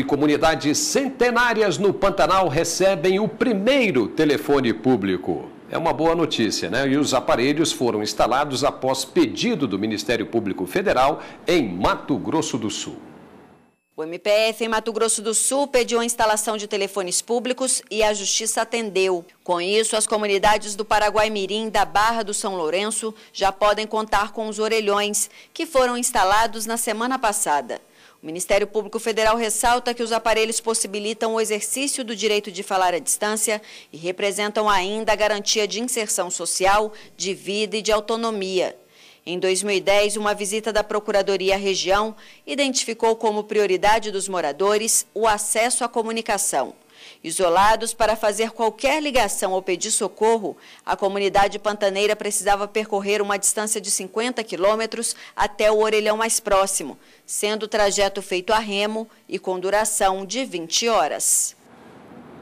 E comunidades centenárias no Pantanal recebem o primeiro telefone público. É uma boa notícia, né? E os aparelhos foram instalados após pedido do Ministério Público Federal em Mato Grosso do Sul. O MPF em Mato Grosso do Sul pediu a instalação de telefones públicos e a Justiça atendeu. Com isso, as comunidades do Paraguai Mirim, da Barra do São Lourenço, já podem contar com os orelhões, que foram instalados na semana passada. O Ministério Público Federal ressalta que os aparelhos possibilitam o exercício do direito de falar à distância e representam ainda a garantia de inserção social, de vida e de autonomia. Em 2010, uma visita da Procuradoria à região identificou como prioridade dos moradores o acesso à comunicação. Isolados para fazer qualquer ligação ou pedir socorro, a comunidade pantaneira precisava percorrer uma distância de 50 quilômetros até o orelhão mais próximo, sendo o trajeto feito a remo e com duração de 20 horas.